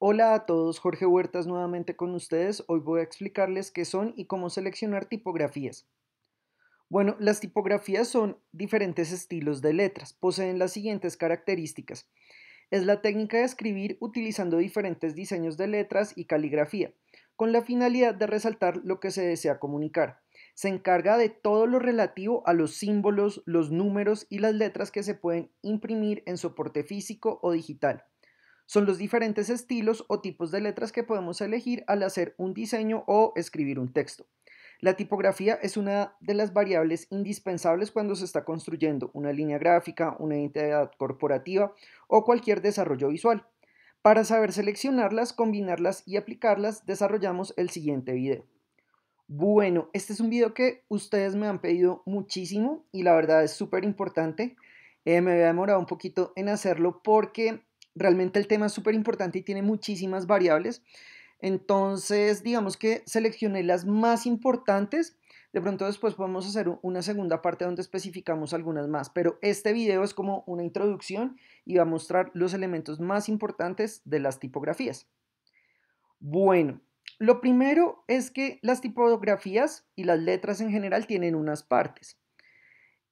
Hola a todos, Jorge Huertas nuevamente con ustedes. Hoy voy a explicarles qué son y cómo seleccionar tipografías. Bueno, las tipografías son diferentes estilos de letras. Poseen las siguientes características. Es la técnica de escribir utilizando diferentes diseños de letras y caligrafía, con la finalidad de resaltar lo que se desea comunicar se encarga de todo lo relativo a los símbolos, los números y las letras que se pueden imprimir en soporte físico o digital son los diferentes estilos o tipos de letras que podemos elegir al hacer un diseño o escribir un texto. La tipografía es una de las variables indispensables cuando se está construyendo una línea gráfica, una identidad corporativa o cualquier desarrollo visual. Para saber seleccionarlas, combinarlas y aplicarlas, desarrollamos el siguiente video. Bueno, este es un video que ustedes me han pedido muchísimo y la verdad es súper importante. Eh, me había demorado un poquito en hacerlo porque Realmente el tema es súper importante y tiene muchísimas variables. Entonces, digamos que seleccioné las más importantes. De pronto después podemos hacer una segunda parte donde especificamos algunas más, pero este video es como una introducción y va a mostrar los elementos más importantes de las tipografías. Bueno, lo primero es que las tipografías y las letras en general tienen unas partes.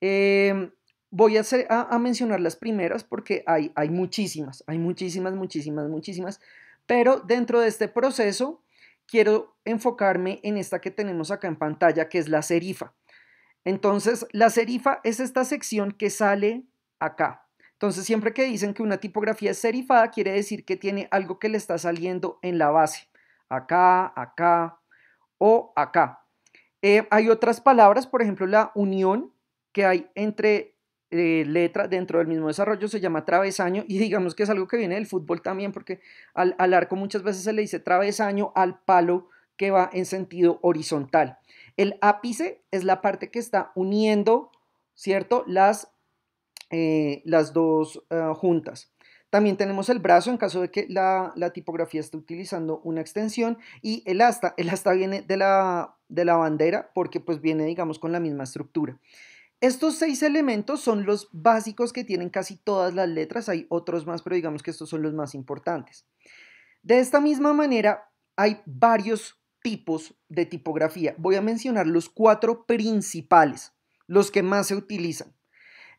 Em, voy a, hacer, a, mencionar las primeras porque hay, hay muchísimas, hay muchísimas, muchísimas, muchísimas, pero dentro de este proceso quiero enfocarme en esta que tenemos acá en pantalla, que es la serifa. Entonces, la serifa es esta sección que sale acá. Entonces, siempre que dicen que una tipografía es serifada, quiere decir que tiene algo que le está saliendo en la base. Acá, acá o acá. Eh, hay otras palabras, por ejemplo, la unión que hay entre eh, letra dentro del mismo desarrollo se llama travesaño y digamos que es algo que viene del fútbol también porque al, arco muchas veces se le dice travesaño al palo que va en sentido horizontal. El ápice es la parte que está uniendo, ¿cierto? Las, eh, las dos ah, juntas. También tenemos el brazo en caso de que la, tipografía esté utilizando una extensión y el asta. El asta viene de la, de la bandera porque pues viene digamos con la misma estructura. Estos seis elementos son los básicos que tienen casi todas las letras, hay otros más, pero digamos que estos son los más importantes. De esta misma manera, hay varios tipos de tipografía. Voy a mencionar los cuatro principales, los que más se utilizan.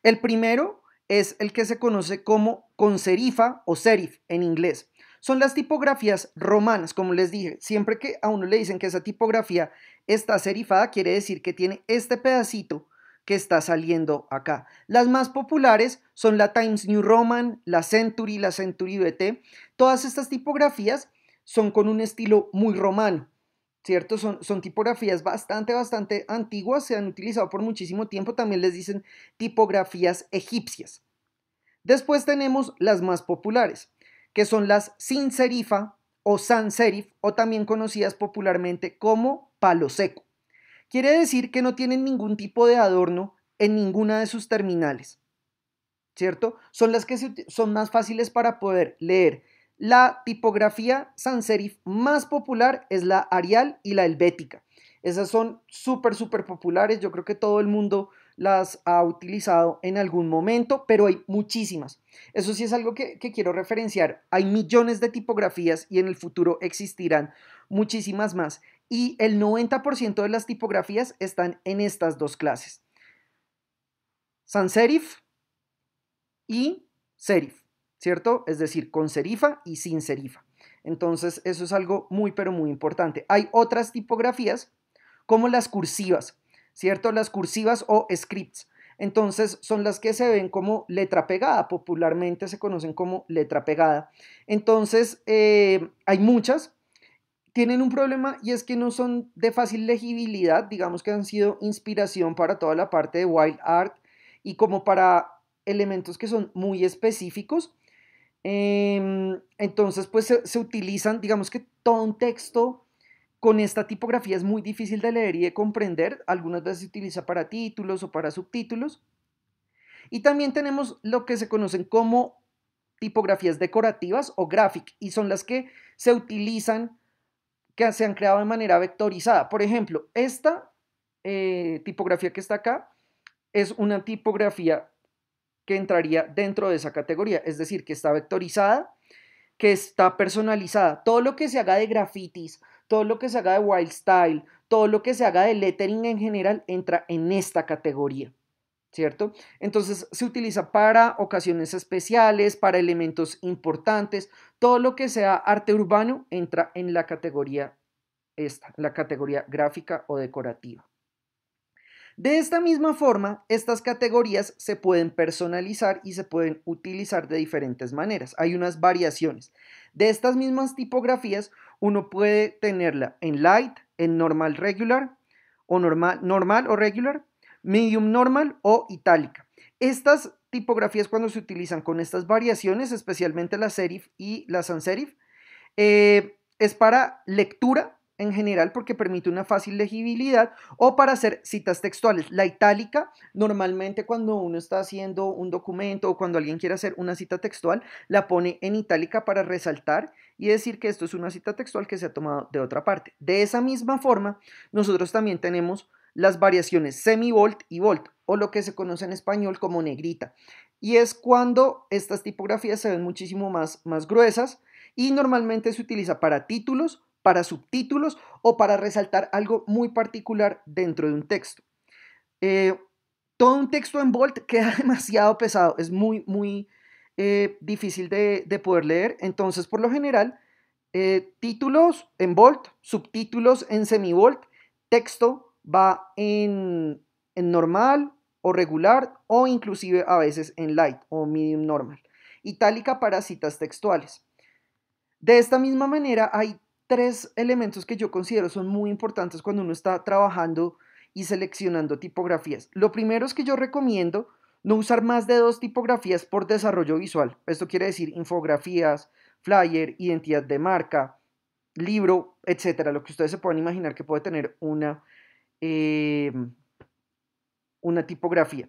El primero es el que se conoce como con serifa o serif en inglés. Son las tipografías romanas, como les dije. Siempre que a uno le dicen que esa tipografía está serifada, quiere decir que tiene este pedacito que está saliendo acá. Las más populares son la Times New Roman, la Century, la Century BT. Todas estas tipografías son con un estilo muy romano, ¿cierto? Son, son tipografías bastante, bastante antiguas, se han utilizado por muchísimo tiempo, también les dicen tipografías egipcias. Después tenemos las más populares, que son las sin serifa o sans serif, o también conocidas popularmente como palo seco. Quiere decir que no tienen ningún tipo de adorno en ninguna de sus terminales. ¿Cierto? Son las que son más fáciles para poder leer. La tipografía sans serif más popular es la Arial y la Helvética. Esas son súper, súper populares. Yo creo que todo el mundo las ha utilizado en algún momento, pero hay muchísimas. Eso sí es algo que, que, quiero referenciar. Hay millones de tipografías y en el futuro existirán muchísimas más y el 90% de las tipografías están en estas dos clases. Sans serif y serif, ¿cierto? Es decir, con serifa y sin serifa. Entonces, eso es algo muy, pero muy importante. Hay otras tipografías como las cursivas, ¿cierto? Las cursivas o scripts. Entonces, son las que se ven como letra pegada, popularmente se conocen como letra pegada. Entonces, eh, hay muchas, tienen un problema y es que no son de fácil legibilidad, digamos que han sido inspiración para toda la parte de Wild Art y como para elementos que son muy específicos. Em, entonces, pues se, se, utilizan, digamos que todo un texto con esta tipografía es muy difícil de leer y de comprender. Algunas veces se utiliza para títulos o para subtítulos. Y también tenemos lo que se conocen como tipografías decorativas o graphic y son las que se utilizan que se han creado de manera vectorizada. Por ejemplo, esta eh, tipografía que está acá es una tipografía que entraría dentro de esa categoría, es decir, que está vectorizada, que está personalizada. Todo lo que se haga de grafitis, todo lo que se haga de wild style, todo lo que se haga de lettering en general entra en esta categoría. ¿cierto? Entonces se utiliza para ocasiones especiales, para elementos importantes, todo lo que sea arte urbano entra en la categoría esta, la categoría gráfica o decorativa. De esta misma forma, estas categorías se pueden personalizar y se pueden utilizar de diferentes maneras. Hay unas variaciones. De estas mismas tipografías, uno puede tenerla en light, en normal regular o normal, normal o regular, medium normal o itálica. Estas tipografías cuando se utilizan con estas variaciones, especialmente la serif y la sans serif, eh, es para lectura en general porque permite una fácil legibilidad o para hacer citas textuales. La itálica, normalmente cuando uno está haciendo un documento o cuando alguien quiere hacer una cita textual, la pone en itálica para resaltar y decir que esto es una cita textual que se ha tomado de otra parte. De esa misma forma, nosotros también tenemos las variaciones semi-volt y volt, o lo que se conoce en español como negrita. Y es cuando estas tipografías se ven muchísimo más, más gruesas y normalmente se utiliza para títulos, para subtítulos o para resaltar algo muy particular dentro de un texto. Eh, todo un texto en Volt queda demasiado pesado, es muy, muy eh, difícil de, poder leer. Entonces, por lo general, eh, títulos en Volt, subtítulos en semi-volt, texto va en, normal o regular o inclusive a veces en light o medium normal. Itálica para citas textuales. De esta misma manera hay tres elementos que yo considero son muy importantes cuando uno está trabajando y seleccionando tipografías. Lo primero es que yo recomiendo no usar más de dos tipografías por desarrollo visual. Esto quiere decir infografías, flyer, identidad de marca, libro, etcétera, lo que ustedes se puedan imaginar que puede tener una Em, una tipografía.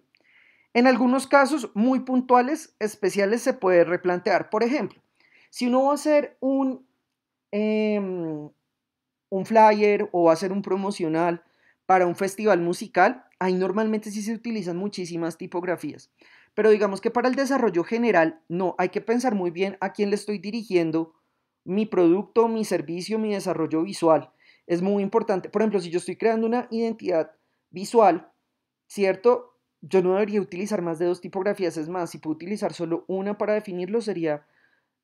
En algunos casos muy puntuales, especiales, se puede replantear. Por ejemplo, si uno va a hacer un, em, un flyer o va a hacer un promocional para un festival musical, ahí normalmente sí se utilizan muchísimas tipografías. Pero digamos que para el desarrollo general, no, hay que pensar muy bien a quién le estoy dirigiendo mi producto, mi servicio, mi desarrollo visual. Es muy importante. Por ejemplo, si yo estoy creando una identidad visual, ¿cierto? Yo no debería utilizar más de dos tipografías. Es más, si puedo utilizar solo una para definirlo, sería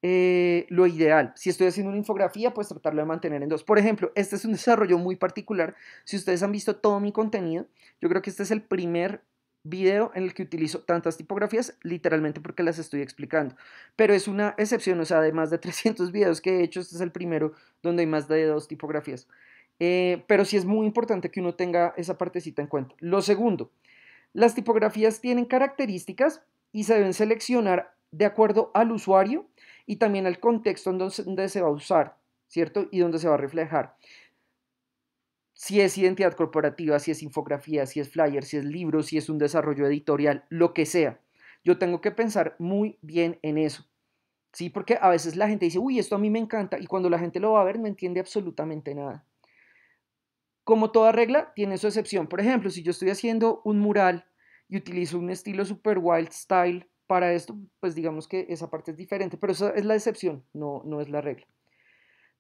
eh, lo ideal. Si estoy haciendo una infografía, pues tratarlo de mantener en dos. Por ejemplo, este es un desarrollo muy particular. Si ustedes han visto todo mi contenido, yo creo que este es el primer video en el que utilizo tantas tipografías, literalmente porque las estoy explicando. Pero es una excepción, o sea, de más de 300 videos que he hecho, este es el primero donde hay más de dos tipografías. Eh, pero sí es muy importante que uno tenga esa partecita en cuenta. Lo segundo, las tipografías tienen características y se deben seleccionar de acuerdo al usuario y también al contexto en donde se va a usar, ¿cierto? Y donde se va a reflejar. Si es identidad corporativa, si es infografía, si es flyer, si es libro, si es un desarrollo editorial, lo que sea. Yo tengo que pensar muy bien en eso. ¿Sí? Porque a veces la gente dice, uy, esto a mí me encanta, y cuando la gente lo va a ver no entiende absolutamente nada. Como toda regla, tiene su excepción. Por ejemplo, si yo estoy haciendo un mural y utilizo un estilo super wild style para esto, pues digamos que esa parte es diferente, pero esa es la excepción, no, no es la regla.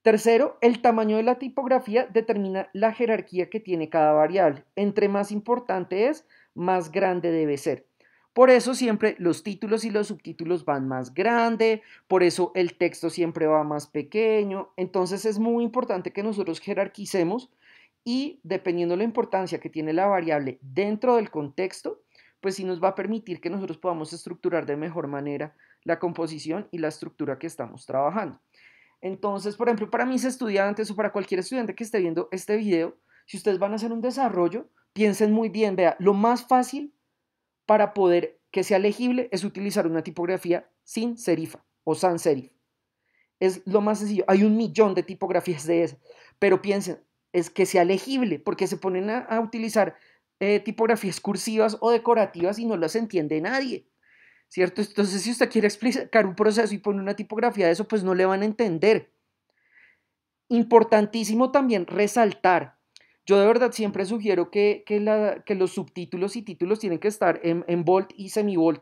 Tercero, el tamaño de la tipografía determina la jerarquía que tiene cada variable. Entre más importante es, más grande debe ser. Por eso siempre los títulos y los subtítulos van más grande, por eso el texto siempre va más pequeño. Entonces es muy importante que nosotros jerarquicemos y dependiendo de la importancia que tiene la variable dentro del contexto, pues sí nos va a permitir que nosotros podamos estructurar de mejor manera la composición y la estructura que estamos trabajando. Entonces, por ejemplo, para mis estudiantes o para cualquier estudiante que esté viendo este video, si ustedes van a hacer un desarrollo, piensen muy bien, vea, lo más fácil para poder que sea legible es utilizar una tipografía sin serifa o sans serif. Es lo más sencillo. Hay un millón de tipografías de esas, pero piensen, es que sea legible, porque se ponen a, utilizar eh, tipografías cursivas o decorativas y no las entiende nadie. ¿Cierto? Entonces, si usted quiere explicar un proceso y pone una tipografía de eso, pues no le van a entender. Importantísimo también resaltar. Yo de verdad siempre sugiero que, que, los subtítulos y títulos tienen que estar en, en bold y semibold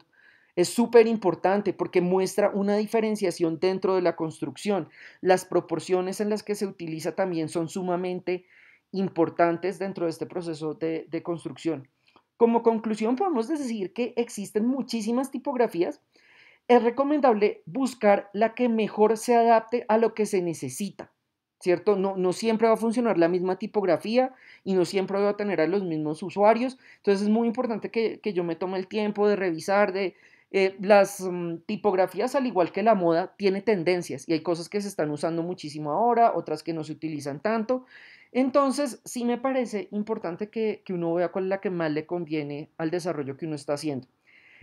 es súper importante porque muestra una diferenciación dentro de la construcción. Las proporciones en las que se utiliza también son sumamente importantes dentro de este proceso de, construcción. Como conclusión, podemos decir que existen muchísimas tipografías. Es recomendable buscar la que mejor se adapte a lo que se necesita, ¿cierto? No, no siempre va a funcionar la misma tipografía y no siempre va a tener a los mismos usuarios. Entonces es muy importante que yo me tome el tiempo de revisar, de, eh, las mm, tipografías, al igual que la moda, tiene tendencias y hay cosas que se están usando muchísimo ahora, otras que no se utilizan tanto. Entonces, sí me parece importante que, uno vea cuál la que más le conviene al desarrollo que uno está haciendo.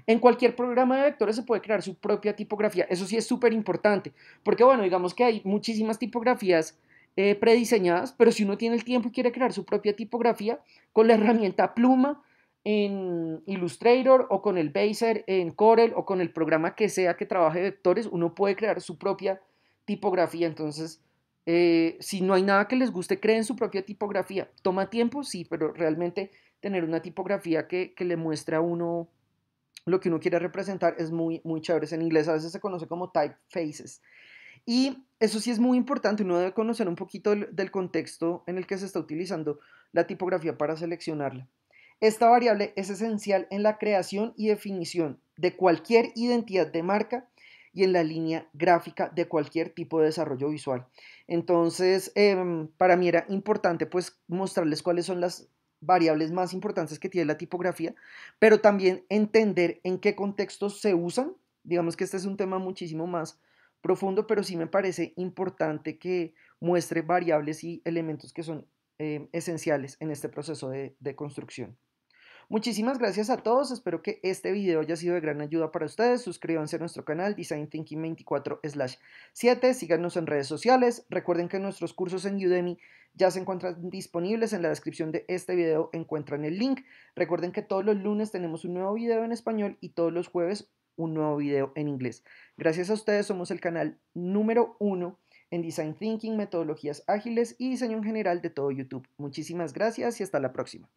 En cualquier programa de vectores se puede crear su propia tipografía. Eso sí es súper importante, porque bueno, digamos que hay muchísimas tipografías eh, prediseñadas, pero si uno tiene el tiempo y quiere crear su propia tipografía, con la herramienta pluma en Illustrator o con el Baser en Corel o con el programa que sea que trabaje vectores, uno puede crear su propia tipografía. Entonces, eh, si no hay nada que les guste, creen su propia tipografía. Toma tiempo, sí, pero realmente tener una tipografía que, le muestre a uno lo que uno quiere representar es muy, muy chévere. En inglés a veces se conoce como typefaces. Y eso sí es muy importante, uno debe conocer un poquito del contexto en el que se está utilizando la tipografía para seleccionarla. Esta variable es esencial en la creación y definición de cualquier identidad de marca y en la línea gráfica de cualquier tipo de desarrollo visual. Entonces, em, para mí era importante pues mostrarles cuáles son las variables más importantes que tiene la tipografía, pero también entender en qué contextos se usan. Digamos que este es un tema muchísimo más profundo, pero sí me parece importante que muestre variables y elementos que son em, esenciales en este proceso de construcción. Muchísimas gracias a todos, espero que este video haya sido de gran ayuda para ustedes. Suscríbanse a nuestro canal Design Thinking 24/7, síganos en redes sociales. Recuerden que nuestros cursos en Udemy ya se encuentran disponibles en la descripción de este video, encuentran el link. Recuerden que todos los lunes tenemos un nuevo video en español y todos los jueves un nuevo video en inglés. Gracias a ustedes somos el canal número uno en Design Thinking, metodologías ágiles y diseño en general de todo YouTube. Muchísimas gracias y hasta la próxima.